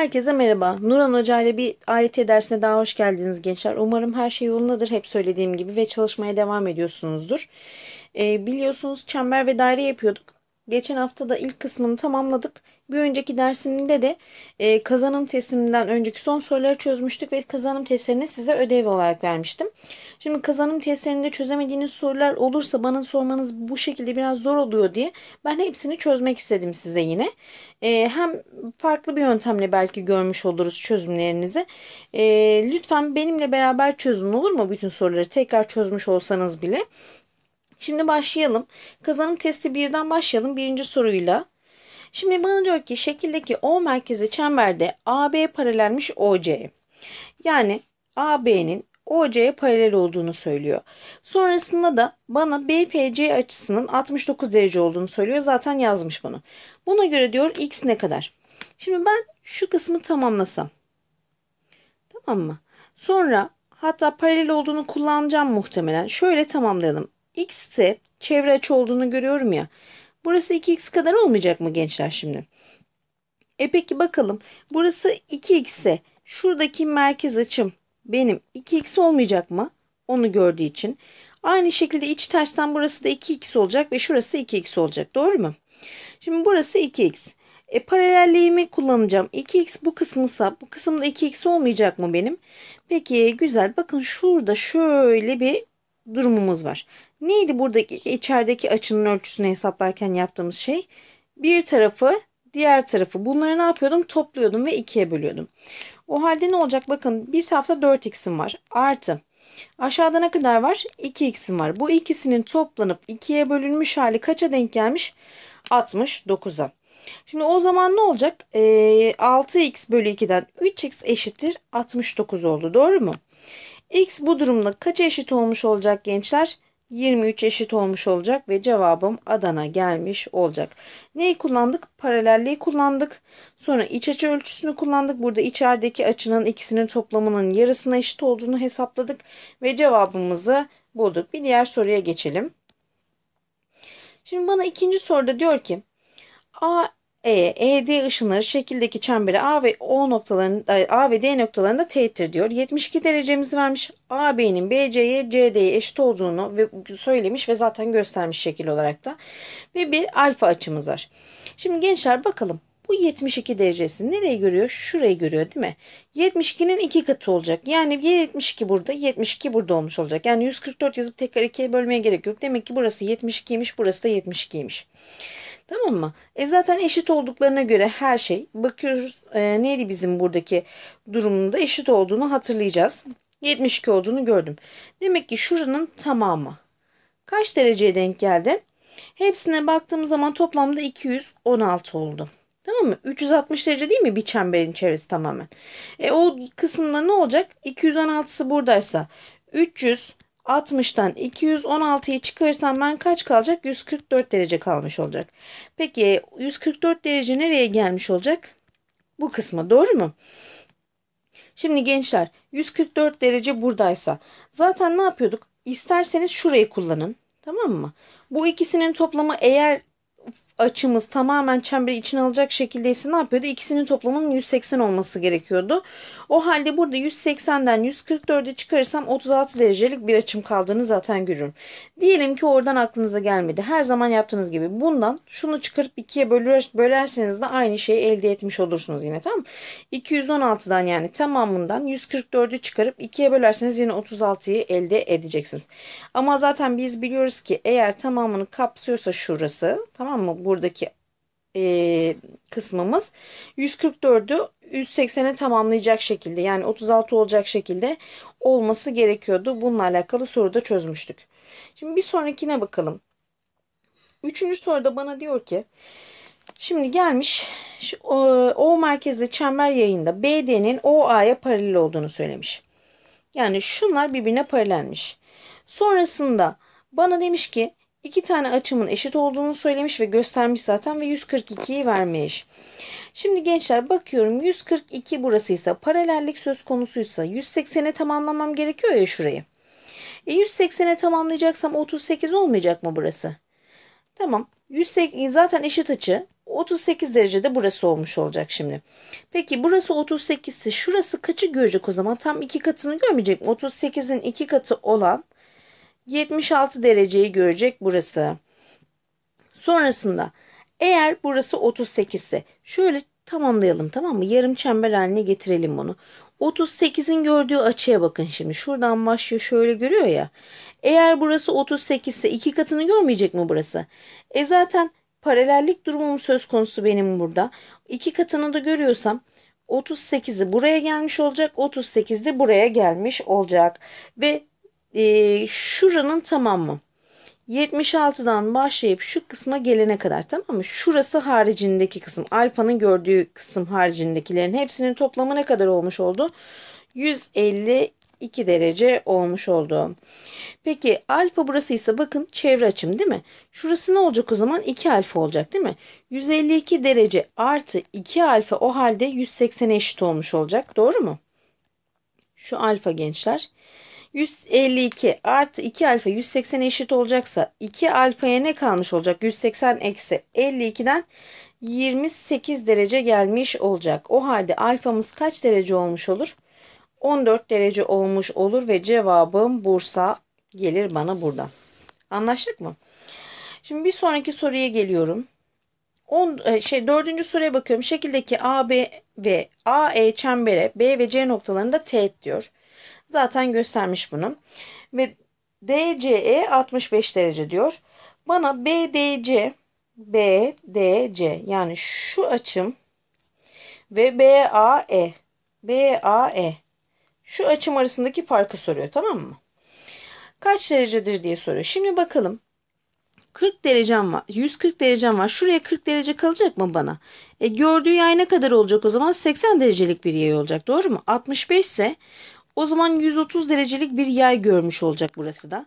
Herkese merhaba. Nuran Hoca ile bir AYT dersine daha hoş geldiniz gençler. Umarım her şey yolundadır hep söylediğim gibi ve çalışmaya devam ediyorsunuzdur. E, biliyorsunuz çember ve daire yapıyorduk. Geçen hafta da ilk kısmını tamamladık. Bir önceki dersimde de e, kazanım tesliminden önceki son soruları çözmüştük ve kazanım testlerini size ödev olarak vermiştim. Şimdi kazanım testlerinde çözemediğiniz sorular olursa bana sormanız bu şekilde biraz zor oluyor diye ben hepsini çözmek istedim size yine. E, hem farklı bir yöntemle belki görmüş oluruz çözümlerinizi. E, lütfen benimle beraber çözün olur mu bütün soruları tekrar çözmüş olsanız bile. Şimdi başlayalım. Kazanım testi birden başlayalım. Birinci soruyla. Şimdi bana diyor ki şekildeki O merkezi çemberde AB paralelmiş OC'ye. Yani AB'nin OC'ye paralel olduğunu söylüyor. Sonrasında da bana BPC açısının 69 derece olduğunu söylüyor. Zaten yazmış bunu. Buna göre diyor X ne kadar? Şimdi ben şu kısmı tamamlasam. Tamam mı? Sonra hatta paralel olduğunu kullanacağım muhtemelen. Şöyle tamamlayalım x'te çevre açı olduğunu görüyorum ya. Burası 2x kadar olmayacak mı gençler şimdi? E peki bakalım. Burası 2x'e şuradaki merkez açım benim 2x olmayacak mı? Onu gördüğü için. Aynı şekilde iç tersten burası da 2x olacak ve şurası 2x olacak. Doğru mu? Şimdi burası 2x. E paralelliğimi kullanacağım. 2x bu kısmısa bu kısımda 2x olmayacak mı benim? Peki güzel. Bakın şurada şöyle bir durumumuz var. Neydi buradaki içerideki açının ölçüsünü hesaplarken yaptığımız şey? Bir tarafı diğer tarafı. Bunları ne yapıyordum? Topluyordum ve ikiye bölüyordum. O halde ne olacak? Bakın bir safta 4x'im var. Artı. Aşağıda ne kadar var? 2x'im var. Bu ikisinin toplanıp ikiye bölünmüş hali kaça denk gelmiş? 69'a. Şimdi o zaman ne olacak? E, ee, 6x bölü 2'den 3x eşittir 69 oldu. Doğru mu? x bu durumda kaça eşit olmuş olacak gençler? 23 eşit olmuş olacak ve cevabım Adana gelmiş olacak. Neyi kullandık? Paralelliği kullandık. Sonra iç açı ölçüsünü kullandık. Burada içerideki açının ikisinin toplamının yarısına eşit olduğunu hesapladık ve cevabımızı bulduk. Bir diğer soruya geçelim. Şimdi bana ikinci soruda diyor ki A e, ED ışınları şekildeki çembere A ve O noktalarında e, A ve D noktalarında teğettir diyor. 72 derecemiz vermiş. AB'nin BC'ye CD'ye eşit olduğunu ve söylemiş ve zaten göstermiş şekil olarak da. Ve bir alfa açımız var. Şimdi gençler bakalım bu 72 derecesi nereye görüyor? Şurayı görüyor değil mi? 72'nin iki katı olacak. Yani 72 burada, 72 burada olmuş olacak. Yani 144 yazıp tekrar ikiye bölmeye gerek yok. Demek ki burası 72'ymiş, burası da 72'ymiş. Tamam mı? E zaten eşit olduklarına göre her şey bakıyoruz e, neydi bizim buradaki durumunda eşit olduğunu hatırlayacağız. 72 olduğunu gördüm. Demek ki şuranın tamamı. Kaç dereceye denk geldi? Hepsine baktığım zaman toplamda 216 oldu. Tamam mı? 360 derece değil mi bir çemberin çevresi tamamen? E o kısımda ne olacak? 216'sı buradaysa 300 60'tan 216'yı çıkarırsam ben kaç kalacak? 144 derece kalmış olacak. Peki 144 derece nereye gelmiş olacak? Bu kısma doğru mu? Şimdi gençler 144 derece buradaysa zaten ne yapıyorduk? İsterseniz şurayı kullanın. Tamam mı? Bu ikisinin toplamı eğer açımız tamamen çemberi içine alacak şekildeyse ne yapıyordu? İkisinin toplamının 180 olması gerekiyordu. O halde burada 180'den 144'e çıkarırsam 36 derecelik bir açım kaldığını zaten görürüm. Diyelim ki oradan aklınıza gelmedi. Her zaman yaptığınız gibi bundan şunu çıkarıp ikiye böler, bölerseniz de aynı şeyi elde etmiş olursunuz yine tamam mı? 216'dan yani tamamından 144'ü çıkarıp ikiye bölerseniz yine 36'yı elde edeceksiniz. Ama zaten biz biliyoruz ki eğer tamamını kapsıyorsa şurası tamam mı? Bu buradaki e, kısmımız. 144'ü 180'e tamamlayacak şekilde yani 36 olacak şekilde olması gerekiyordu. Bununla alakalı soruda çözmüştük. Şimdi bir sonrakine bakalım. Üçüncü soruda bana diyor ki şimdi gelmiş e, O merkezli çember yayında BD'nin OA'ya paralel olduğunu söylemiş. Yani şunlar birbirine paralelmiş. Sonrasında bana demiş ki İki tane açımın eşit olduğunu söylemiş ve göstermiş zaten ve 142'yi vermiş. Şimdi gençler bakıyorum 142 burasıysa paralellik söz konusuysa 180'e tamamlamam gerekiyor ya şurayı. E 180'e tamamlayacaksam 38 olmayacak mı burası? Tamam. 180 zaten eşit açı. 38 derecede burası olmuş olacak şimdi. Peki burası 38 ise şurası kaçı görecek o zaman? Tam iki katını görmeyecek mi? 38'in iki katı olan 76 dereceyi görecek burası. Sonrasında eğer burası 38 ise şöyle tamamlayalım tamam mı? Yarım çember haline getirelim bunu. 38'in gördüğü açıya bakın şimdi. Şuradan başlıyor şöyle görüyor ya. Eğer burası 38 ise iki katını görmeyecek mi burası? E zaten paralellik durumum söz konusu benim burada. İki katını da görüyorsam 38'i buraya gelmiş olacak. 38 de buraya gelmiş olacak. Ve e, şuranın tamamı. 76'dan başlayıp şu kısma gelene kadar tamam mı? Şurası haricindeki kısım. Alfanın gördüğü kısım haricindekilerin hepsinin toplamı ne kadar olmuş oldu? 152 derece olmuş oldu. Peki alfa burasıysa bakın çevre açım değil mi? Şurası ne olacak o zaman? 2 alfa olacak değil mi? 152 derece artı 2 alfa o halde 180'e eşit olmuş olacak. Doğru mu? Şu alfa gençler 152 artı 2 alfa 180 eşit olacaksa 2 alfaya ne kalmış olacak? 180 eksi 52'den 28 derece gelmiş olacak. O halde alfamız kaç derece olmuş olur? 14 derece olmuş olur ve cevabım Bursa gelir bana buradan. Anlaştık mı? Şimdi bir sonraki soruya geliyorum. 10 e, şey dördüncü soruya bakıyorum. Şekildeki AB ve AE çembere B ve C noktalarında teğet diyor. Zaten göstermiş bunu. Ve DCE 65 derece diyor. Bana BDC BDC yani şu açım ve BAE BAE şu açım arasındaki farkı soruyor tamam mı? Kaç derecedir diye soruyor. Şimdi bakalım. 40 derecem var. 140 derecem var. Şuraya 40 derece kalacak mı bana? E gördüğü yay ne kadar olacak o zaman? 80 derecelik bir yay olacak. Doğru mu? 65 ise o zaman 130 derecelik bir yay görmüş olacak burası da.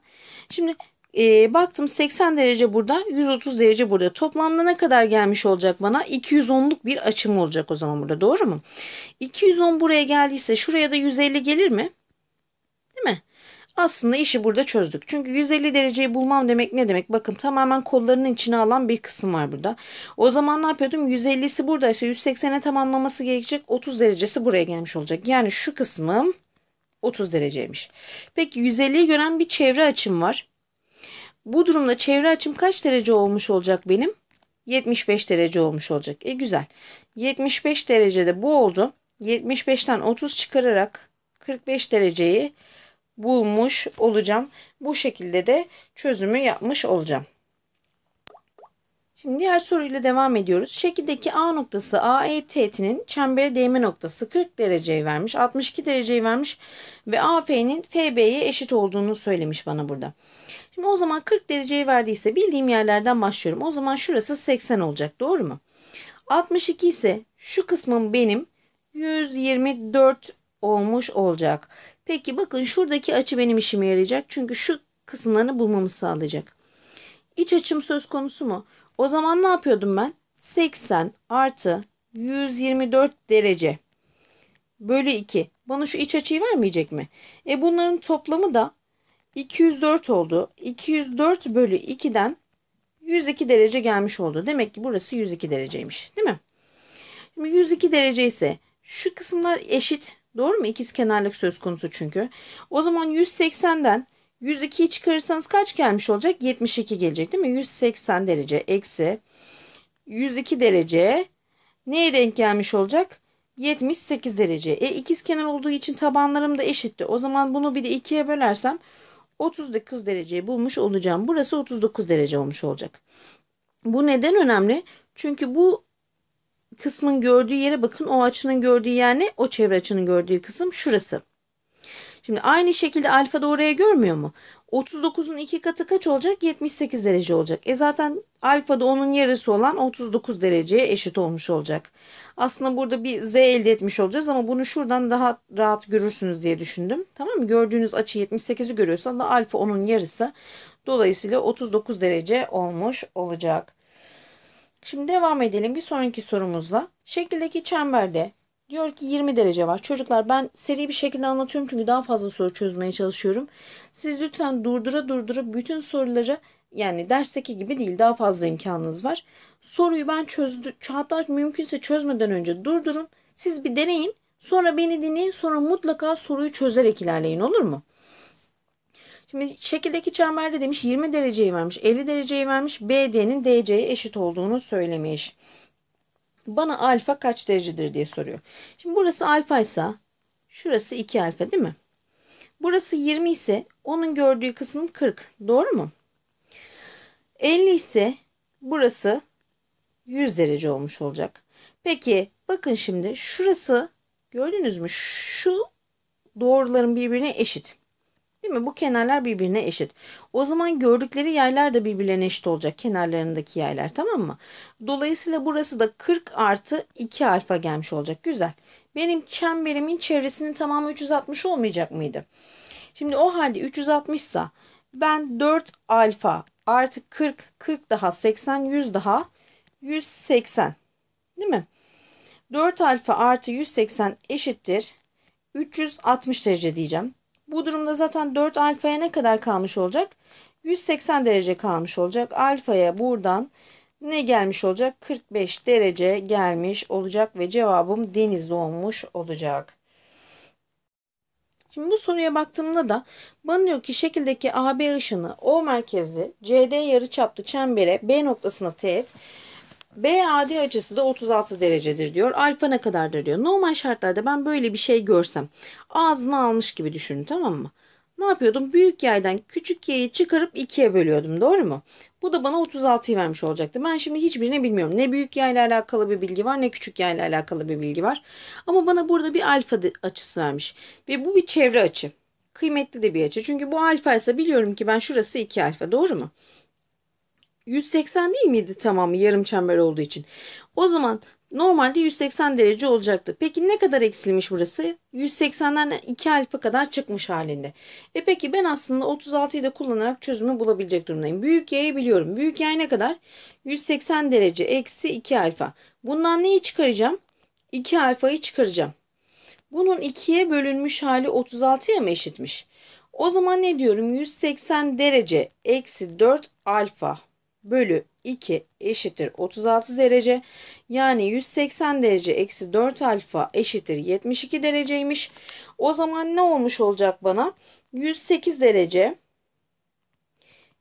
Şimdi e, baktım 80 derece burada 130 derece burada toplamda ne kadar gelmiş olacak bana 210'luk bir açım olacak o zaman burada doğru mu 210 buraya geldiyse şuraya da 150 gelir mi değil mi aslında işi burada çözdük çünkü 150 dereceyi bulmam demek ne demek bakın tamamen kollarının içine alan bir kısım var burada o zaman ne yapıyordum 150'si buradaysa 180'e tamamlaması gerekecek 30 derecesi buraya gelmiş olacak yani şu kısmım 30 dereceymiş. Peki 150'yi gören bir çevre açım var. Bu durumda çevre açım kaç derece olmuş olacak benim? 75 derece olmuş olacak. E güzel. 75 derecede bu oldu. 75'ten 30 çıkararak 45 dereceyi bulmuş olacağım. Bu şekilde de çözümü yapmış olacağım. Şimdi diğer soruyla devam ediyoruz. Şekildeki A noktası AE teğetinin çembere değme noktası 40 dereceyi vermiş, 62 dereceyi vermiş ve AF'nin FB'ye eşit olduğunu söylemiş bana burada. Şimdi o zaman 40 dereceyi verdiyse bildiğim yerlerden başlıyorum. O zaman şurası 80 olacak doğru mu? 62 ise şu kısmım benim 124 olmuş olacak. Peki bakın şuradaki açı benim işime yarayacak. Çünkü şu kısımlarını bulmamı sağlayacak. İç açım söz konusu mu? O zaman ne yapıyordum ben? 80 artı 124 derece bölü 2. Bana şu iç açıyı vermeyecek mi? E bunların toplamı da 204 oldu. 204 bölü 2'den 102 derece gelmiş oldu. Demek ki burası 102 dereceymiş değil mi? Şimdi 102 derece ise şu kısımlar eşit. Doğru mu? İkiz kenarlık söz konusu çünkü. O zaman 180'den 102'yi çıkarırsanız kaç gelmiş olacak? 72 gelecek değil mi? 180 derece eksi 102 derece neye denk gelmiş olacak? 78 derece. E ikiz kenar olduğu için tabanlarım da eşitti. O zaman bunu bir de 2'ye bölersem 39 dereceyi bulmuş olacağım. Burası 39 derece olmuş olacak. Bu neden önemli? Çünkü bu kısmın gördüğü yere bakın. O açının gördüğü yer ne? O çevre açının gördüğü kısım şurası. Şimdi aynı şekilde alfa da oraya görmüyor mu? 39'un iki katı kaç olacak? 78 derece olacak. E zaten alfa da onun yarısı olan 39 dereceye eşit olmuş olacak. Aslında burada bir z elde etmiş olacağız ama bunu şuradan daha rahat görürsünüz diye düşündüm. Tamam mı? Gördüğünüz açı 78'i görüyorsan da alfa onun yarısı. Dolayısıyla 39 derece olmuş olacak. Şimdi devam edelim bir sonraki sorumuzla. Şekildeki çemberde Diyor ki 20 derece var. Çocuklar ben seri bir şekilde anlatıyorum çünkü daha fazla soru çözmeye çalışıyorum. Siz lütfen durdura durdura bütün soruları yani dersteki gibi değil daha fazla imkanınız var. Soruyu ben çözdü, hatta mümkünse çözmeden önce durdurun. Siz bir deneyin. Sonra beni dinleyin. Sonra mutlaka soruyu çözerek ilerleyin olur mu? Şimdi şekildeki çemberde demiş 20 dereceyi vermiş, 50 dereceyi vermiş. BD'nin DC'ye eşit olduğunu söylemiş bana alfa kaç derecedir diye soruyor. Şimdi burası alfa ise şurası 2 alfa değil mi? Burası 20 ise onun gördüğü kısım 40. Doğru mu? 50 ise burası 100 derece olmuş olacak. Peki bakın şimdi şurası gördünüz mü? Şu doğruların birbirine eşit. Değil mi? Bu kenarlar birbirine eşit. O zaman gördükleri yaylar da birbirlerine eşit olacak. Kenarlarındaki yaylar tamam mı? Dolayısıyla burası da 40 artı 2 alfa gelmiş olacak. Güzel. Benim çemberimin çevresinin tamamı 360 olmayacak mıydı? Şimdi o halde 360 ise ben 4 alfa artı 40, 40 daha 80, 100 daha 180. Değil mi? 4 alfa artı 180 eşittir. 360 derece diyeceğim. Bu durumda zaten 4 alfaya ne kadar kalmış olacak? 180 derece kalmış olacak. Alfaya buradan ne gelmiş olacak? 45 derece gelmiş olacak ve cevabım deniz olmuş olacak. Şimdi bu soruya baktığımda da bana diyor ki şekildeki AB ışını O merkezli CD yarıçaplı çembere B noktasına teğet BAD açısı da 36 derecedir diyor. Alfa ne kadardır diyor. Normal şartlarda ben böyle bir şey görsem ağzına almış gibi düşünün tamam mı? Ne yapıyordum? Büyük yaydan küçük yayı çıkarıp ikiye bölüyordum doğru mu? Bu da bana 36'yı vermiş olacaktı. Ben şimdi hiçbirini bilmiyorum. Ne büyük yayla alakalı bir bilgi var ne küçük yayla alakalı bir bilgi var. Ama bana burada bir alfa açısı vermiş. Ve bu bir çevre açı. Kıymetli de bir açı. Çünkü bu alfa ise biliyorum ki ben şurası 2 alfa doğru mu? 180 değil miydi tamamı yarım çember olduğu için? O zaman normalde 180 derece olacaktı. Peki ne kadar eksilmiş burası? 180'den 2 alfa kadar çıkmış halinde. E peki ben aslında 36'yı da kullanarak çözümü bulabilecek durumdayım. Büyük Y'yi biliyorum. Büyük Y ne kadar? 180 derece eksi 2 alfa. Bundan neyi çıkaracağım? 2 alfayı çıkaracağım. Bunun 2'ye bölünmüş hali 36'ya mı eşitmiş? O zaman ne diyorum? 180 derece eksi 4 alfa bölü 2 eşittir 36 derece. Yani 180 derece eksi 4 alfa eşittir 72 dereceymiş. O zaman ne olmuş olacak bana? 108 derece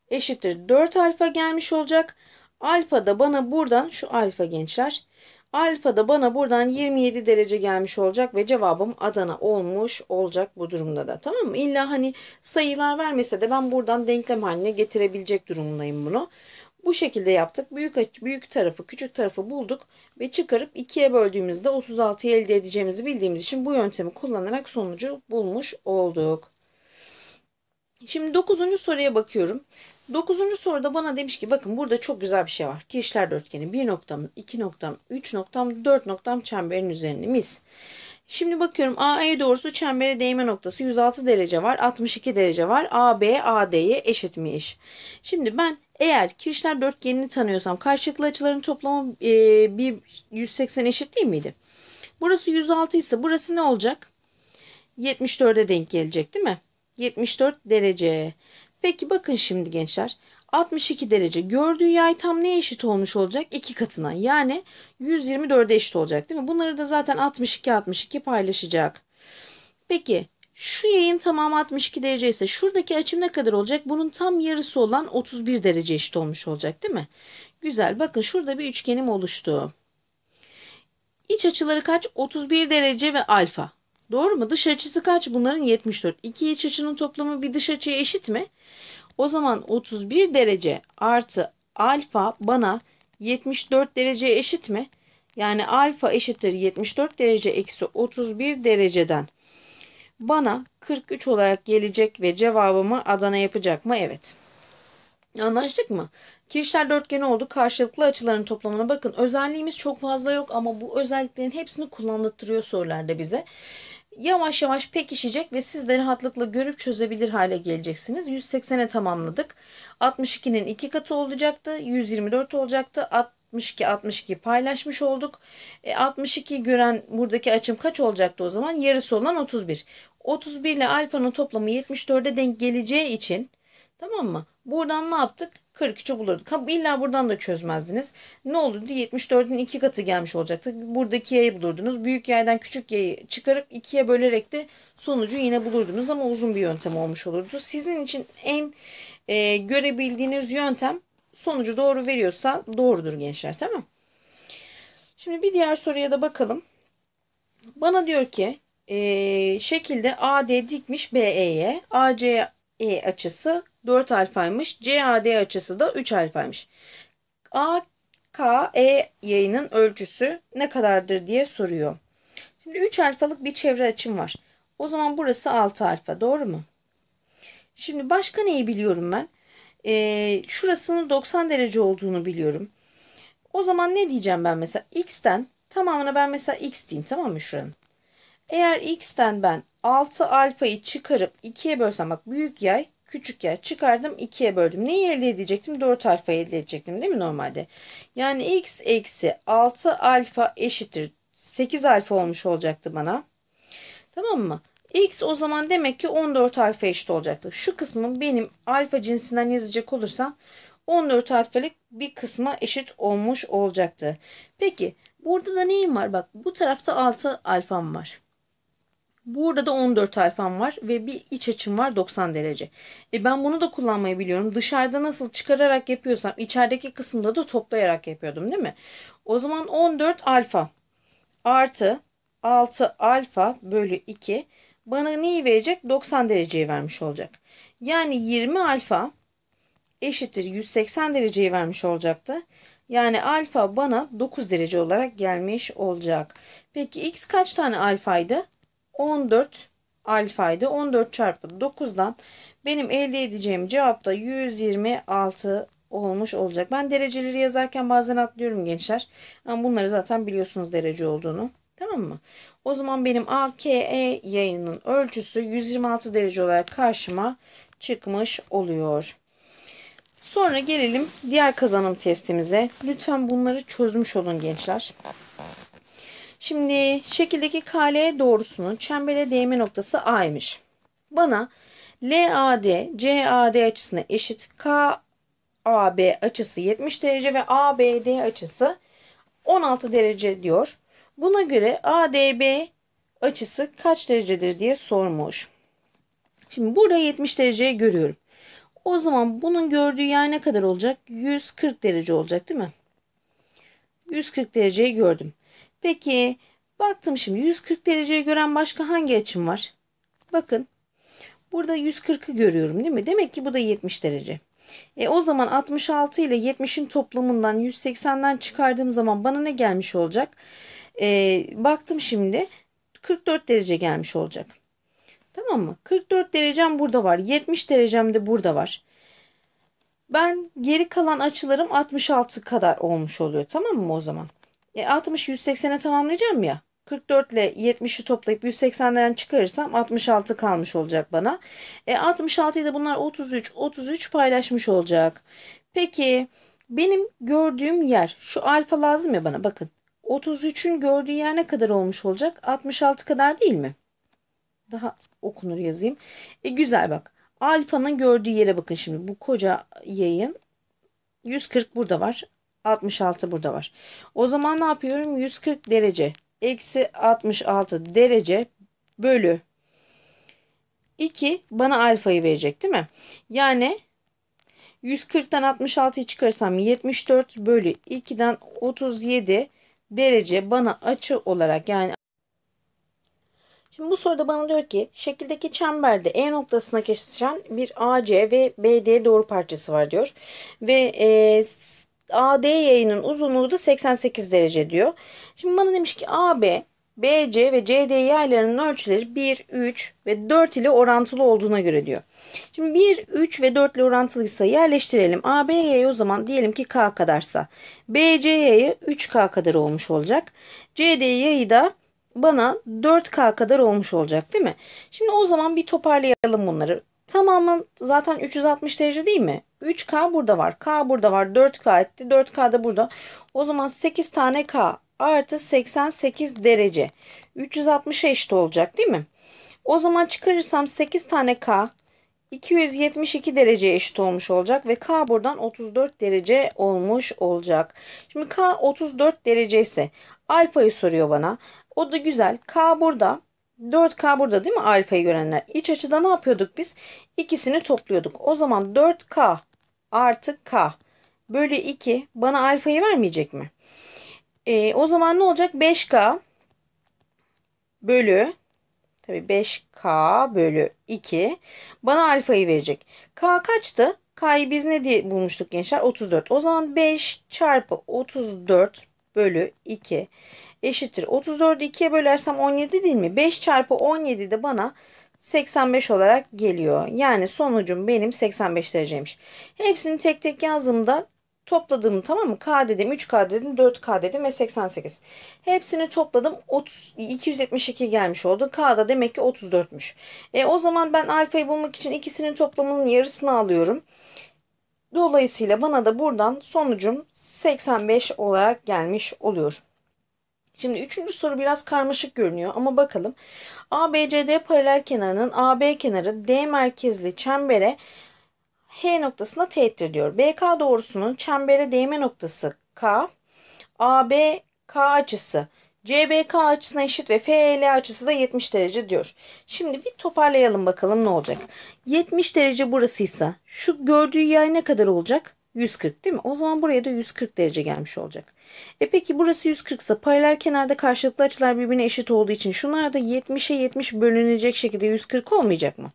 eşittir 4 alfa gelmiş olacak. Alfa da bana buradan şu alfa gençler. Alfa da bana buradan 27 derece gelmiş olacak ve cevabım Adana olmuş olacak bu durumda da. Tamam mı? İlla hani sayılar vermese de ben buradan denklem haline getirebilecek durumdayım bunu. Bu şekilde yaptık. Büyük büyük tarafı, küçük tarafı bulduk ve çıkarıp ikiye böldüğümüzde 36'yı elde edeceğimizi bildiğimiz için bu yöntemi kullanarak sonucu bulmuş olduk. Şimdi 9. soruya bakıyorum. 9. soruda bana demiş ki bakın burada çok güzel bir şey var. Kirişler dörtgeni 1 noktam, 2 noktam, 3 noktam, 4 noktam çemberin üzerinde mis. Şimdi bakıyorum AE doğrusu çembere değme noktası 106 derece var. 62 derece var. AB AD'ye eşit mi Şimdi ben eğer Kirchner dörtgenini tanıyorsam karşılıklı açıların toplamı e, bir 180 eşit değil miydi? Burası 106 ise burası ne olacak? 74'e denk gelecek değil mi? 74 derece. Peki bakın şimdi gençler. 62 derece. Gördüğü yay tam ne eşit olmuş olacak? 2 katına. Yani 124'e eşit olacak değil mi? Bunları da zaten 62 62 paylaşacak. Peki şu yayın tamamı 62 derece ise şuradaki açım ne kadar olacak? Bunun tam yarısı olan 31 derece eşit olmuş olacak değil mi? Güzel. Bakın şurada bir üçgenim oluştu. İç açıları kaç? 31 derece ve alfa. Doğru mu? Dış açısı kaç? Bunların 74. İki iç açının toplamı bir dış açıya eşit mi? O zaman 31 derece artı alfa bana 74 dereceye eşit mi? Yani alfa eşittir 74 derece eksi 31 dereceden bana 43 olarak gelecek ve cevabımı Adana yapacak mı? Evet. Anlaştık mı? Kirişler dörtgeni oldu. Karşılıklı açıların toplamına bakın. Özelliğimiz çok fazla yok ama bu özelliklerin hepsini kullandırıyor sorularda bize. Yavaş yavaş pekişecek ve siz de rahatlıkla görüp çözebilir hale geleceksiniz. 180'e tamamladık. 62'nin iki katı olacaktı. 124 olacaktı. 62 62 paylaşmış olduk. E, 62 gören buradaki açım kaç olacaktı o zaman? Yarısı olan 31. 31 ile alfanın toplamı 74'e denk geleceği için tamam mı? Buradan ne yaptık? 43'ü bulurduk. Ha, illa buradan da çözmezdiniz. Ne olurdu? 74'ün iki katı gelmiş olacaktı. Buradaki yayı bulurdunuz. Büyük yaydan küçük yayı çıkarıp ikiye bölerek de sonucu yine bulurdunuz ama uzun bir yöntem olmuş olurdu. Sizin için en e, görebildiğiniz yöntem sonucu doğru veriyorsa doğrudur gençler tamam Şimdi bir diğer soruya da bakalım. Bana diyor ki ee, e, şekilde AD dikmiş BE'ye. ACE açısı 4 alfaymış. CAD açısı da 3 alfaymış. AKE yayının ölçüsü ne kadardır diye soruyor. Şimdi 3 alfalık bir çevre açım var. O zaman burası 6 alfa doğru mu? Şimdi başka neyi biliyorum ben? Ee, şurasının 90 derece olduğunu biliyorum. O zaman ne diyeceğim ben mesela x'ten tamamına ben mesela x diyeyim tamam mı şuranın? Eğer x'ten ben 6 alfayı çıkarıp 2'ye bölsem bak büyük yay küçük yay çıkardım 2'ye böldüm. Neyi elde edecektim? 4 alfa elde edecektim değil mi normalde? Yani x eksi 6 alfa eşittir 8 alfa olmuş olacaktı bana. Tamam mı? X o zaman demek ki 14 alfa eşit olacaktı. Şu kısmı benim alfa cinsinden yazacak olursam 14 alfalık bir kısma eşit olmuş olacaktı. Peki burada da neyim var? Bak bu tarafta 6 alfam var. Burada da 14 alfam var ve bir iç açım var 90 derece. E ben bunu da kullanmayı biliyorum. Dışarıda nasıl çıkararak yapıyorsam içerideki kısımda da toplayarak yapıyordum değil mi? O zaman 14 alfa artı 6 alfa bölü 2 bana neyi verecek? 90 dereceyi vermiş olacak. Yani 20 alfa eşittir 180 dereceyi vermiş olacaktı. Yani alfa bana 9 derece olarak gelmiş olacak. Peki x kaç tane alfaydı? 14 alfaydı. 14 çarpı 9'dan benim elde edeceğim cevap da 126 olmuş olacak. Ben dereceleri yazarken bazen atlıyorum gençler. Ama bunları zaten biliyorsunuz derece olduğunu. Tamam mı? O zaman benim AKE yayının ölçüsü 126 derece olarak karşıma çıkmış oluyor. Sonra gelelim diğer kazanım testimize. Lütfen bunları çözmüş olun gençler. Şimdi şekildeki KL doğrusunun çembere değme noktası A'ymış. Bana LAD, CAD açısına eşit KAB açısı 70 derece ve ABD açısı 16 derece diyor. Buna göre ADB açısı kaç derecedir diye sormuş. Şimdi burada 70 dereceyi görüyorum. O zaman bunun gördüğü yay ne kadar olacak? 140 derece olacak değil mi? 140 dereceyi gördüm. Peki baktım şimdi 140 dereceyi gören başka hangi açım var? Bakın burada 140'ı görüyorum değil mi? Demek ki bu da 70 derece. E, o zaman 66 ile 70'in toplamından 180'den çıkardığım zaman bana ne gelmiş olacak? E, baktım şimdi 44 derece gelmiş olacak. Tamam mı? 44 derecem burada var. 70 derecem de burada var. Ben geri kalan açılarım 66 kadar olmuş oluyor. Tamam mı o zaman? E, 60-180'e tamamlayacağım ya. 44 ile 70'i toplayıp 180'den çıkarırsam 66 kalmış olacak bana. E, 66'yı da bunlar 33 33 paylaşmış olacak. Peki benim gördüğüm yer şu alfa lazım ya bana bakın. 33'ün gördüğü yer ne kadar olmuş olacak? 66 kadar değil mi? Daha okunur yazayım. E, güzel bak. Alfanın gördüğü yere bakın şimdi. Bu koca yayın 140 burada var. 66 burada var. O zaman ne yapıyorum? 140 derece eksi 66 derece bölü 2 bana alfayı verecek değil mi? Yani 140'tan 66'yı çıkarsam 74 bölü 2'den 37 derece bana açı olarak yani Şimdi bu soruda bana diyor ki şekildeki çemberde E noktasına kesişen bir AC ve BD doğru parçası var diyor. Ve e, AD yayının uzunluğu da 88 derece diyor. Şimdi bana demiş ki AB, BC ve CD yaylarının ölçüleri 1, 3 ve 4 ile orantılı olduğuna göre diyor. Şimdi 1, 3 ve 4 ile orantılıysa yerleştirelim. AB yayı o zaman diyelim ki K kadarsa. BC yayı 3K kadar olmuş olacak. CD yayı da bana 4K kadar olmuş olacak değil mi? Şimdi o zaman bir toparlayalım bunları. Tamamı zaten 360 derece değil mi? 3K burada var. K burada var. 4K etti. 4K da burada. O zaman 8 tane K artı 88 derece. 360'a eşit olacak değil mi? O zaman çıkarırsam 8 tane K 272 derece eşit olmuş olacak ve K buradan 34 derece olmuş olacak. Şimdi K 34 derece ise alfayı soruyor bana. O da güzel. K burada 4K burada değil mi alfayı görenler? İç açıda ne yapıyorduk biz? İkisini topluyorduk. O zaman 4K artı k bölü 2 bana alfayı vermeyecek mi? E, o zaman ne olacak? 5k bölü tabi 5k bölü 2 bana alfayı verecek. K kaçtı? K'yı biz ne diye bulmuştuk gençler? 34. O zaman 5 çarpı 34 bölü 2 eşittir. 34'ü 2'ye bölersem 17 değil mi? 5 çarpı 17 de bana 85 olarak geliyor. Yani sonucum benim 85 dereceymiş. Hepsini tek tek yazdığımda topladım tamam mı? K dedim, 3K dedim, 4K dedim ve 88. Hepsini topladım. 30, 272 gelmiş oldu. K da demek ki 34'müş. E, o zaman ben alfayı bulmak için ikisinin toplamının yarısını alıyorum. Dolayısıyla bana da buradan sonucum 85 olarak gelmiş oluyor. Şimdi üçüncü soru biraz karmaşık görünüyor ama bakalım. ABCD paralel kenarının AB kenarı D merkezli çembere H noktasına teğettir diyor. BK doğrusunun çembere değme noktası K, ABK açısı CBK açısına eşit ve FL açısı da 70 derece diyor. Şimdi bir toparlayalım bakalım ne olacak. 70 derece burasıysa şu gördüğü yay ne kadar olacak? 140 değil mi? O zaman buraya da 140 derece gelmiş olacak. E peki burası 140 ise paralel kenarda karşılıklı açılar birbirine eşit olduğu için şunlar da 70'e 70 bölünecek şekilde 140 olmayacak mı?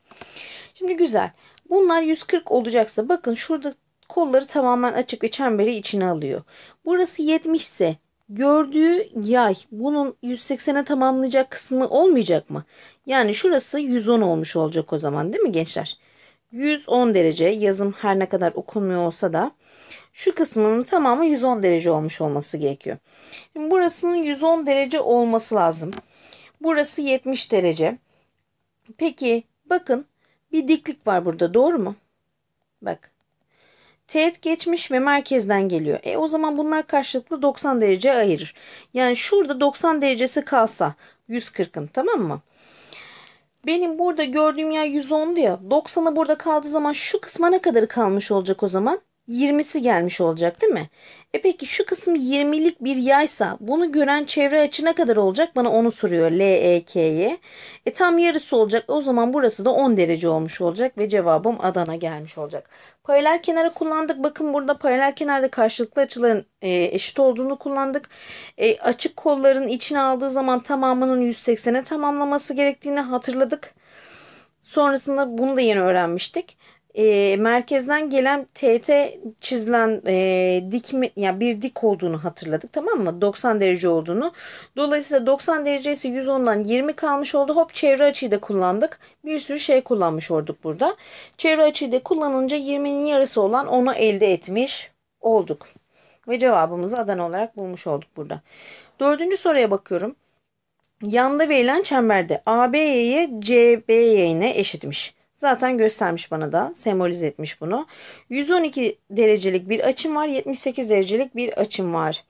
Şimdi güzel. Bunlar 140 olacaksa bakın şurada kolları tamamen açık ve çemberi içine alıyor. Burası 70 ise gördüğü yay bunun 180'e tamamlayacak kısmı olmayacak mı? Yani şurası 110 olmuş olacak o zaman değil mi gençler? 110 derece yazım her ne kadar okunmuyor olsa da şu kısmının tamamı 110 derece olmuş olması gerekiyor. Şimdi burasının 110 derece olması lazım. Burası 70 derece. Peki bakın bir diklik var burada doğru mu? Bak. Teğet geçmiş ve merkezden geliyor. E o zaman bunlar karşılıklı 90 derece ayırır. Yani şurada 90 derecesi kalsa 140'ın tamam mı? Benim burada gördüğüm yer 110'du ya. 90'a burada kaldığı zaman şu kısma ne kadarı kalmış olacak o zaman? 20'si gelmiş olacak değil mi? E peki şu kısım 20'lik bir yaysa bunu gören çevre açı ne kadar olacak? Bana onu soruyor LEK'ye. E tam yarısı olacak. O zaman burası da 10 derece olmuş olacak ve cevabım Adana gelmiş olacak. Paralel kenara kullandık. Bakın burada paralel kenarda karşılıklı açıların e, eşit olduğunu kullandık. E, açık kolların içine aldığı zaman tamamının 180'e tamamlaması gerektiğini hatırladık. Sonrasında bunu da yeni öğrenmiştik e, merkezden gelen TT çizilen e, ya yani bir dik olduğunu hatırladık tamam mı? 90 derece olduğunu. Dolayısıyla 90 derecesi 110'dan 20 kalmış oldu. Hop çevre açıyı da kullandık. Bir sürü şey kullanmış olduk burada. Çevre açıyı da kullanınca 20'nin yarısı olan onu elde etmiş olduk. Ve cevabımızı Adana olarak bulmuş olduk burada. Dördüncü soruya bakıyorum. Yanda verilen çemberde AB'ye CB'ye eşitmiş. Zaten göstermiş bana da sembolize etmiş bunu. 112 derecelik bir açım var. 78 derecelik bir açım var.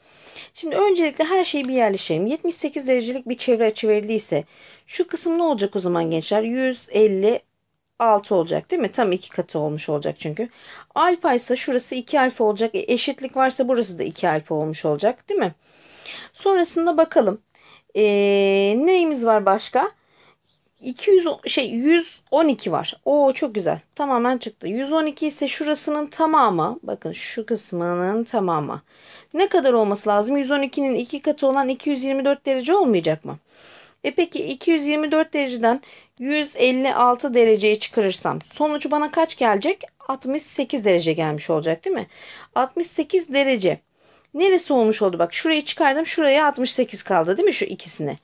Şimdi öncelikle her şeyi bir yerleştirelim. 78 derecelik bir çevre açı verildiyse şu kısım ne olacak o zaman gençler? 156 olacak değil mi? Tam iki katı olmuş olacak çünkü. Alfa ise şurası 2 alfa olacak. E, eşitlik varsa burası da 2 alfa olmuş olacak değil mi? Sonrasında bakalım. Ee, neyimiz var başka? 200 şey 112 var. O çok güzel. Tamamen çıktı. 112 ise şurasının tamamı. Bakın şu kısmının tamamı. Ne kadar olması lazım? 112'nin iki katı olan 224 derece olmayacak mı? E peki 224 dereceden 156 dereceye çıkarırsam sonuç bana kaç gelecek? 68 derece gelmiş olacak değil mi? 68 derece. Neresi olmuş oldu? Bak şurayı çıkardım. Şuraya 68 kaldı değil mi şu ikisini?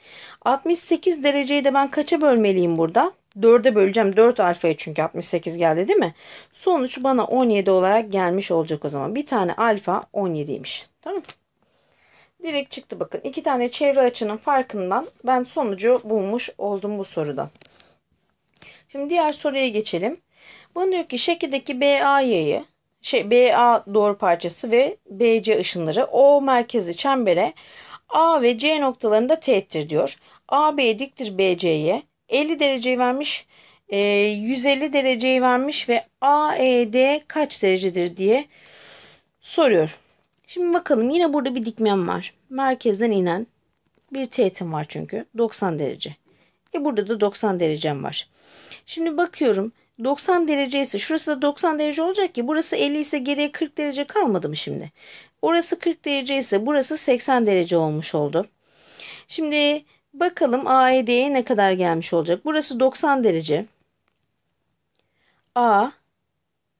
68 dereceyi de ben kaça bölmeliyim burada? 4'e böleceğim. 4 alfaya çünkü 68 geldi değil mi? Sonuç bana 17 olarak gelmiş olacak o zaman. Bir tane alfa 17'ymiş. Tamam mı? Direkt çıktı bakın. İki tane çevre açının farkından ben sonucu bulmuş oldum bu soruda. Şimdi diğer soruya geçelim. Bana diyor ki şekildeki BA yayı, şey BA doğru parçası ve BC ışınları O merkezi çembere A ve C noktalarında teğettir diyor. AB diktir BC'ye. 50 dereceyi vermiş. 150 e, dereceyi vermiş ve AED kaç derecedir diye soruyor. Şimdi bakalım yine burada bir dikmem var. Merkezden inen bir teğetim var çünkü. 90 derece. E burada da 90 derecem var. Şimdi bakıyorum. 90 derece ise şurası da 90 derece olacak ki burası 50 ise geriye 40 derece kalmadı mı şimdi? Orası 40 derece ise burası 80 derece olmuş oldu. Şimdi Bakalım AED'ye ne kadar gelmiş olacak. Burası 90 derece. A,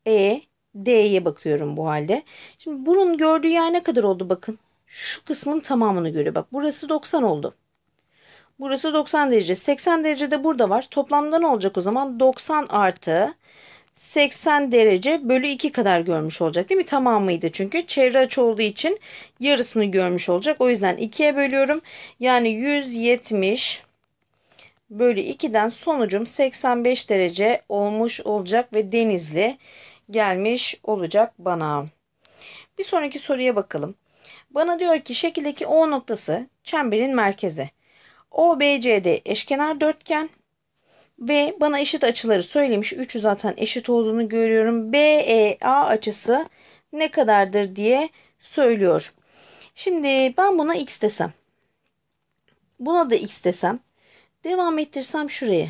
E, D'ye bakıyorum bu halde. Şimdi burun gördüğü yer ne kadar oldu bakın. Şu kısmın tamamını görüyor. Bak burası 90 oldu. Burası 90 derece. 80 derece de burada var. Toplamda ne olacak o zaman? 90 artı 80 derece bölü 2 kadar görmüş olacak değil mi? Tamamıydı çünkü çevre açı olduğu için yarısını görmüş olacak. O yüzden 2'ye bölüyorum. Yani 170 bölü 2'den sonucum 85 derece olmuş olacak ve denizli gelmiş olacak bana. Bir sonraki soruya bakalım. Bana diyor ki şekildeki O noktası çemberin merkezi. OBCD eşkenar dörtgen ve bana eşit açıları söylemiş. 3'ü zaten eşit olduğunu görüyorum. BEA açısı ne kadardır diye söylüyor. Şimdi ben buna x desem. Buna da x desem. Devam ettirsem şuraya.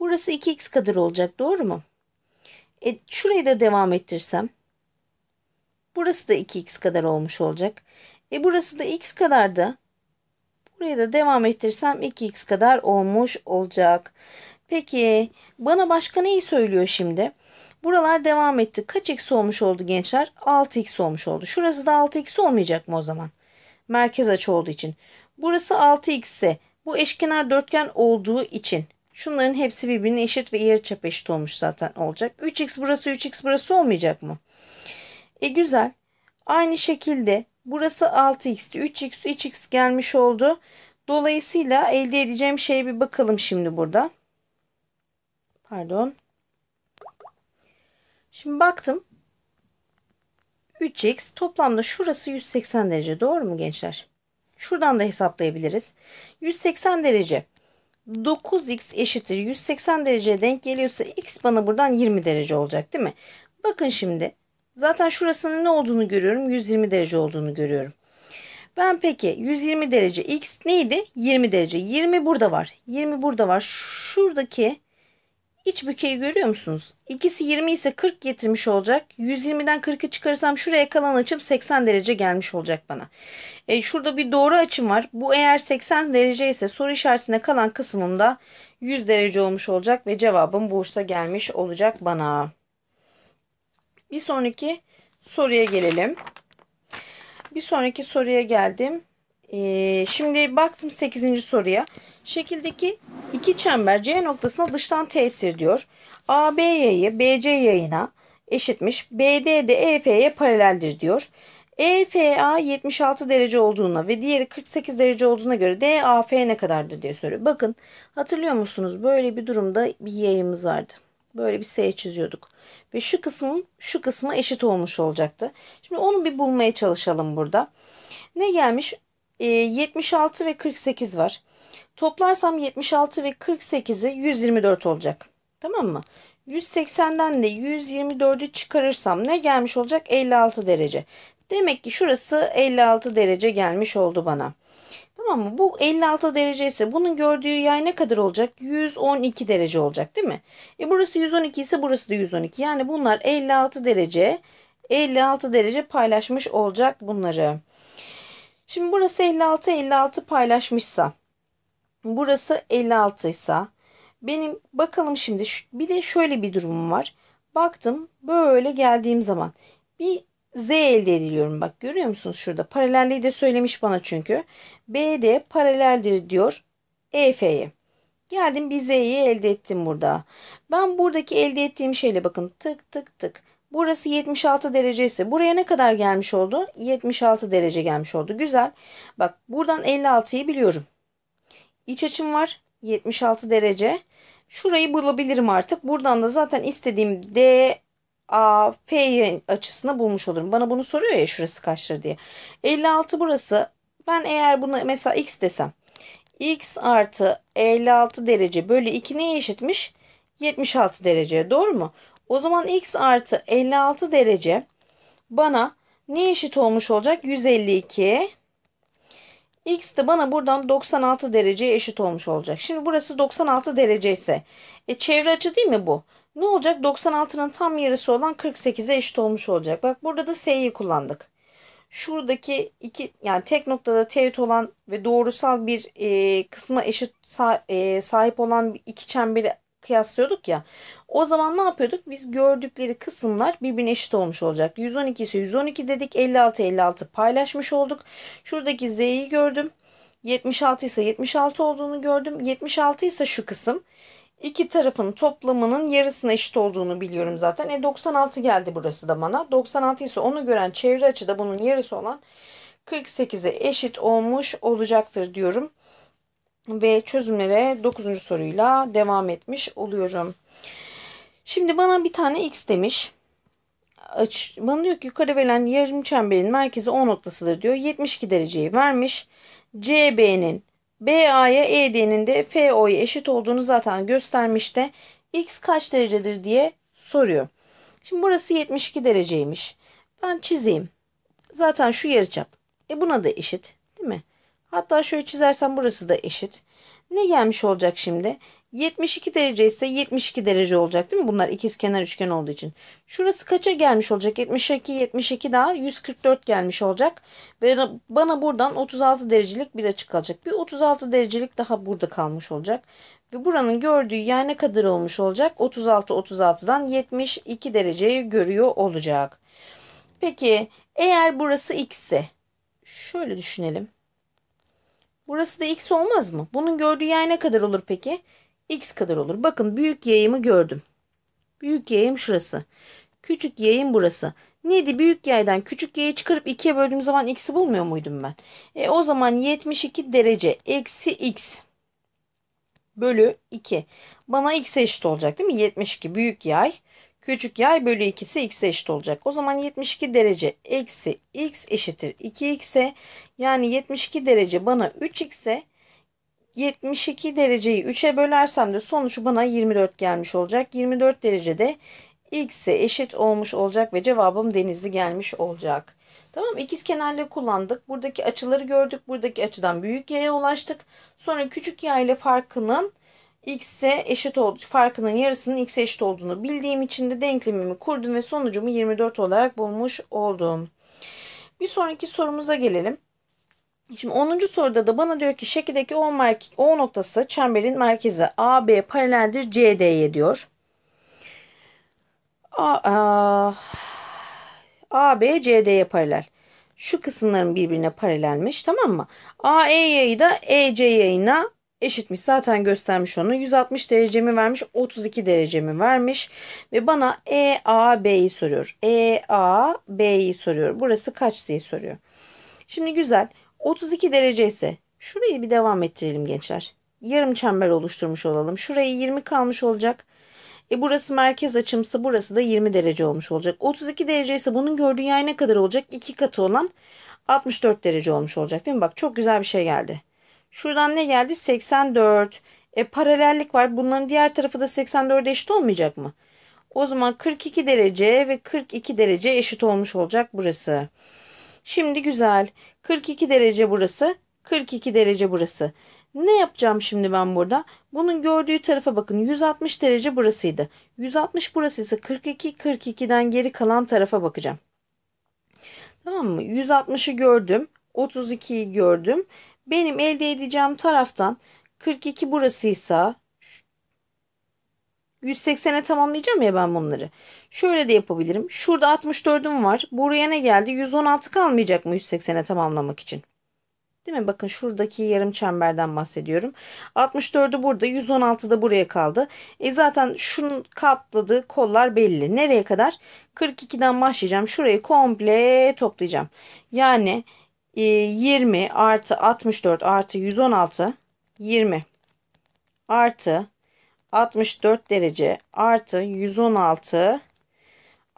Burası 2x kadar olacak doğru mu? E, şurayı da devam ettirsem. Burası da 2x kadar olmuş olacak. E burası da x kadar da. Buraya da devam ettirsem 2x kadar olmuş olacak. Peki bana başka neyi söylüyor şimdi? Buralar devam etti. Kaç x olmuş oldu gençler? 6x olmuş oldu. Şurası da 6x olmayacak mı o zaman? Merkez açı olduğu için. Burası 6x ise bu eşkenar dörtgen olduğu için şunların hepsi birbirine eşit ve yarıçap eşit olmuş zaten olacak. 3x burası 3x burası olmayacak mı? E güzel. Aynı şekilde burası 6x'ti. 3x 3x gelmiş oldu. Dolayısıyla elde edeceğim şeye bir bakalım şimdi burada. Pardon. Şimdi baktım. 3x toplamda şurası 180 derece doğru mu gençler? Şuradan da hesaplayabiliriz. 180 derece 9x eşittir 180 dereceye denk geliyorsa x bana buradan 20 derece olacak değil mi? Bakın şimdi zaten şurasının ne olduğunu görüyorum 120 derece olduğunu görüyorum. Ben peki 120 derece x neydi? 20 derece. 20 burada var. 20 burada var. Şuradaki İç bükeyi görüyor musunuz? İkisi 20 ise 40 getirmiş olacak. 120'den 40'ı çıkarırsam şuraya kalan açım 80 derece gelmiş olacak bana. E, şurada bir doğru açım var. Bu eğer 80 derece ise soru işaretine kalan kısmımda 100 derece olmuş olacak ve cevabım Bursa gelmiş olacak bana. Bir sonraki soruya gelelim. Bir sonraki soruya geldim. Ee, şimdi baktım 8. soruya. Şekildeki iki çember C noktasına dıştan teğettir diyor. AB yayı BC yayına eşitmiş. BD de EF'ye paraleldir diyor. EFA 76 derece olduğuna ve diğeri 48 derece olduğuna göre DAF ne kadardır diye soruyor. Bakın hatırlıyor musunuz böyle bir durumda bir yayımız vardı. Böyle bir S çiziyorduk. Ve şu kısmın şu kısmı eşit olmuş olacaktı. Şimdi onu bir bulmaya çalışalım burada. Ne gelmiş? 76 ee, ve 48 var. Toplarsam 76 ve 48'i 124 olacak. Tamam mı? 180'den de 124'ü çıkarırsam ne gelmiş olacak? 56 derece. Demek ki şurası 56 derece gelmiş oldu bana. Tamam mı? Bu 56 derece ise bunun gördüğü yay ne kadar olacak? 112 derece olacak değil mi? E burası 112 ise burası da 112. Yani bunlar 56 derece 56 derece paylaşmış olacak bunları. Şimdi burası 56 56 paylaşmışsa burası 56 ise benim bakalım şimdi bir de şöyle bir durumum var. Baktım böyle geldiğim zaman bir Z elde ediliyorum. Bak görüyor musunuz şurada paralelliği de söylemiş bana çünkü. BD paraleldir diyor EF'ye. Geldim bir Z'yi elde ettim burada. Ben buradaki elde ettiğim şeyle bakın tık tık tık. Burası 76 derece ise buraya ne kadar gelmiş oldu? 76 derece gelmiş oldu. Güzel. Bak buradan 56'yı biliyorum. İç açım var 76 derece. Şurayı bulabilirim artık. Buradan da zaten istediğim D, A, F açısını bulmuş olurum. Bana bunu soruyor ya şurası kaçtır diye. 56 burası. Ben eğer bunu mesela X desem. X artı 56 derece bölü 2 neye eşitmiş? 76 dereceye doğru mu? O zaman x artı 56 derece bana ne eşit olmuş olacak? 152. X de bana buradan 96 dereceye eşit olmuş olacak. Şimdi burası 96 derece ise e, çevre açı değil mi bu? Ne olacak? 96'nın tam yarısı olan 48'e eşit olmuş olacak. Bak burada da S'yi kullandık. Şuradaki iki yani tek noktada teğet olan ve doğrusal bir e, kısma eşit sa, e, sahip olan iki çemberi kıyaslıyorduk ya. O zaman ne yapıyorduk? Biz gördükleri kısımlar birbirine eşit olmuş olacak. 112 ise 112 dedik. 56 56 paylaşmış olduk. Şuradaki z'yi gördüm. 76 ise 76 olduğunu gördüm. 76 ise şu kısım. İki tarafın toplamının yarısına eşit olduğunu biliyorum zaten. E 96 geldi burası da bana. 96 ise onu gören çevre açıda bunun yarısı olan 48'e eşit olmuş olacaktır diyorum. Ve çözümlere 9. soruyla devam etmiş oluyorum. Şimdi bana bir tane x demiş. Aç, bana diyor ki yukarı verilen yarım çemberin merkezi O noktasıdır diyor. 72 dereceyi vermiş. CB'nin BA'ya ED'nin de FO'ya eşit olduğunu zaten göstermiş de x kaç derecedir diye soruyor. Şimdi burası 72 dereceymiş. Ben çizeyim. Zaten şu yarıçap. E buna da eşit değil mi? Hatta şöyle çizersem burası da eşit. Ne gelmiş olacak şimdi? 72 derece ise 72 derece olacak değil mi? Bunlar ikiz kenar üçgen olduğu için. Şurası kaça gelmiş olacak? 72, 72 daha 144 gelmiş olacak. Ve bana buradan 36 derecelik bir açı kalacak. Bir 36 derecelik daha burada kalmış olacak. Ve buranın gördüğü yay ne kadar olmuş olacak? 36, 36'dan 72 dereceyi görüyor olacak. Peki eğer burası x ise şöyle düşünelim. Burası da x olmaz mı? Bunun gördüğü yay ne kadar olur peki? x kadar olur. Bakın büyük yayımı gördüm. Büyük yayım şurası. Küçük yayım burası. Neydi? Büyük yaydan küçük yayı çıkarıp 2'ye böldüğüm zaman x'i bulmuyor muydum ben? E, o zaman 72 derece eksi x bölü 2. Bana x eşit olacak değil mi? 72 büyük yay. Küçük yay bölü 2'si x'e eşit olacak. O zaman 72 derece eksi x eşittir 2x'e yani 72 derece bana 3 ise 72 dereceyi 3'e bölersem de sonuç bana 24 gelmiş olacak. 24 derecede x'e eşit olmuş olacak ve cevabım denizli gelmiş olacak. Tamam ikiz kenarları kullandık. Buradaki açıları gördük. Buradaki açıdan büyük y'ye ulaştık. Sonra küçük yay ile farkının x'e eşit olduğu farkının yarısının x'e eşit olduğunu bildiğim için de denklemimi kurdum ve sonucumu 24 olarak bulmuş oldum. Bir sonraki sorumuza gelelim. Şimdi 10. soruda da bana diyor ki şekildeki O, o noktası çemberin merkezi AB paraleldir CD'ye diyor. A, a, AB CD'ye paralel. Şu kısımların birbirine paralelmiş tamam mı? E yayı da EC yayına eşitmiş. Zaten göstermiş onu. 160 derecemi vermiş. 32 derecemi vermiş. Ve bana EAB'yi soruyor. EAB'yi soruyor. Burası kaç diye soruyor. Şimdi güzel. 32 derece ise şurayı bir devam ettirelim gençler. Yarım çember oluşturmuş olalım. Şurayı 20 kalmış olacak. E burası merkez açımsa burası da 20 derece olmuş olacak. 32 derece ise bunun gördüğü yay ne kadar olacak? 2 katı olan 64 derece olmuş olacak değil mi? Bak çok güzel bir şey geldi. Şuradan ne geldi? 84. E paralellik var. Bunların diğer tarafı da 84'e eşit olmayacak mı? O zaman 42 derece ve 42 derece eşit olmuş olacak Burası. Şimdi güzel. 42 derece burası. 42 derece burası. Ne yapacağım şimdi ben burada? Bunun gördüğü tarafa bakın. 160 derece burasıydı. 160 burası ise 42 42'den geri kalan tarafa bakacağım. Tamam mı? 160'ı gördüm. 32'yi gördüm. Benim elde edeceğim taraftan 42 burasıysa 180'e tamamlayacağım ya ben bunları. Şöyle de yapabilirim. Şurada 64'üm var. Buraya ne geldi? 116 kalmayacak mı 180'e tamamlamak için? Değil mi? Bakın şuradaki yarım çemberden bahsediyorum. 64'ü burada, 116 da buraya kaldı. E zaten şunun kapladığı kollar belli. Nereye kadar? 42'den başlayacağım. Şurayı komple toplayacağım. Yani 20 e, artı 64 artı 116 20 artı 64 derece artı 116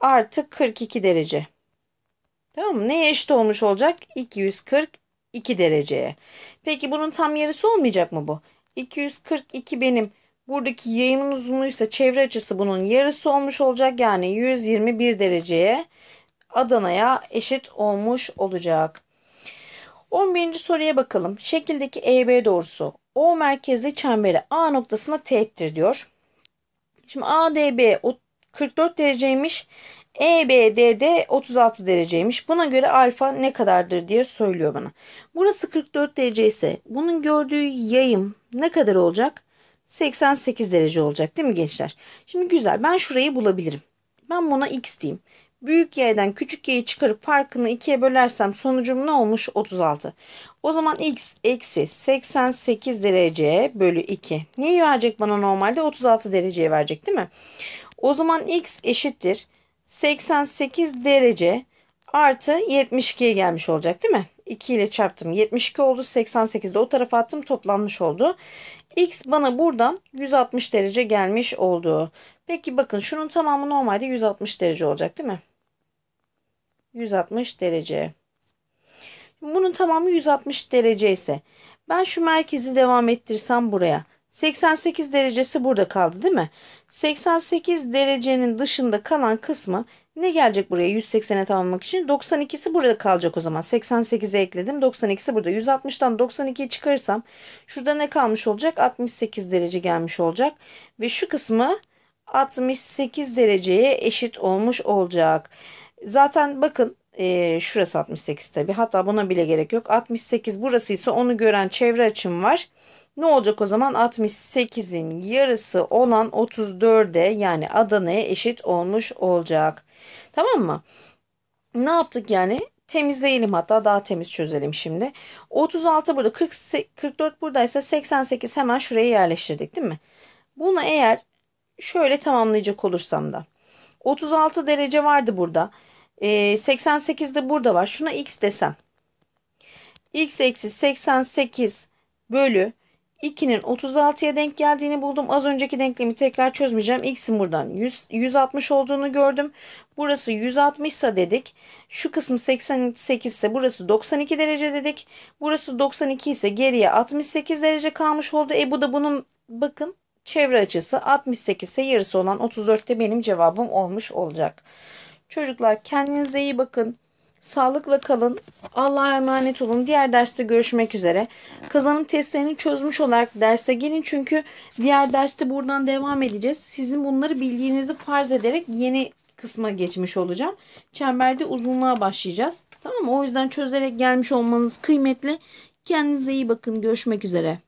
artı 42 derece. Tamam mı? Neye eşit olmuş olacak? 242 dereceye. Peki bunun tam yarısı olmayacak mı bu? 242 benim buradaki yayımın uzunluğuysa çevre açısı bunun yarısı olmuş olacak. Yani 121 dereceye Adana'ya eşit olmuş olacak. 11. soruya bakalım. Şekildeki EB doğrusu O merkezli çemberi A noktasına teğettir diyor. Şimdi ADB 44 dereceymiş. EBD'de 36 dereceymiş. Buna göre alfa ne kadardır diye söylüyor bana. Burası 44 derece ise bunun gördüğü yayım ne kadar olacak? 88 derece olacak değil mi gençler? Şimdi güzel ben şurayı bulabilirim. Ben buna x diyeyim. Büyük y'den küçük y'yi çıkarıp farkını 2'ye bölersem sonucum ne olmuş? 36. O zaman x eksi 88 derece bölü 2. Neyi verecek bana normalde? 36 dereceyi verecek değil mi? O zaman x eşittir 88 derece artı 72'ye gelmiş olacak değil mi? 2 ile çarptım. 72 oldu. 88 de o tarafa attım. Toplanmış oldu. X bana buradan 160 derece gelmiş oldu. Peki bakın şunun tamamı normalde 160 derece olacak değil mi? 160 derece. Bunun tamamı 160 derece ise ben şu merkezi devam ettirsem buraya. 88 derecesi burada kaldı değil mi? 88 derecenin dışında kalan kısmı ne gelecek buraya 180'e tamamlamak için? 92'si burada kalacak o zaman. 88'e ekledim. 92'si burada. 160'dan 92'yi çıkarırsam şurada ne kalmış olacak? 68 derece gelmiş olacak. Ve şu kısmı 68 dereceye eşit olmuş olacak. Zaten bakın e, şurası 68 tabi. Hatta buna bile gerek yok. 68 burası ise onu gören çevre açım var. Ne olacak o zaman? 68'in yarısı olan 34'e yani Adana'ya eşit olmuş olacak. Tamam mı? Ne yaptık yani? Temizleyelim hatta daha temiz çözelim şimdi. 36 burada 40, 44 buradaysa 88 hemen şuraya yerleştirdik değil mi? Bunu eğer şöyle tamamlayacak olursam da. 36 derece vardı burada. 88 ee, de burada var. Şuna x desem. x eksi 88 bölü 2'nin 36'ya denk geldiğini buldum. Az önceki denklemi tekrar çözmeyeceğim. X'in buradan 100, 160 olduğunu gördüm. Burası 160 ise dedik. Şu kısmı 88 ise burası 92 derece dedik. Burası 92 ise geriye 68 derece kalmış oldu. E bu da bunun bakın çevre açısı 68 ise yarısı olan 34'te benim cevabım olmuş olacak. Çocuklar kendinize iyi bakın. Sağlıkla kalın. Allah'a emanet olun. Diğer derste görüşmek üzere. Kazanım testlerini çözmüş olarak derse gelin. Çünkü diğer derste buradan devam edeceğiz. Sizin bunları bildiğinizi farz ederek yeni kısma geçmiş olacağım. Çemberde uzunluğa başlayacağız. Tamam mı? O yüzden çözerek gelmiş olmanız kıymetli. Kendinize iyi bakın. Görüşmek üzere.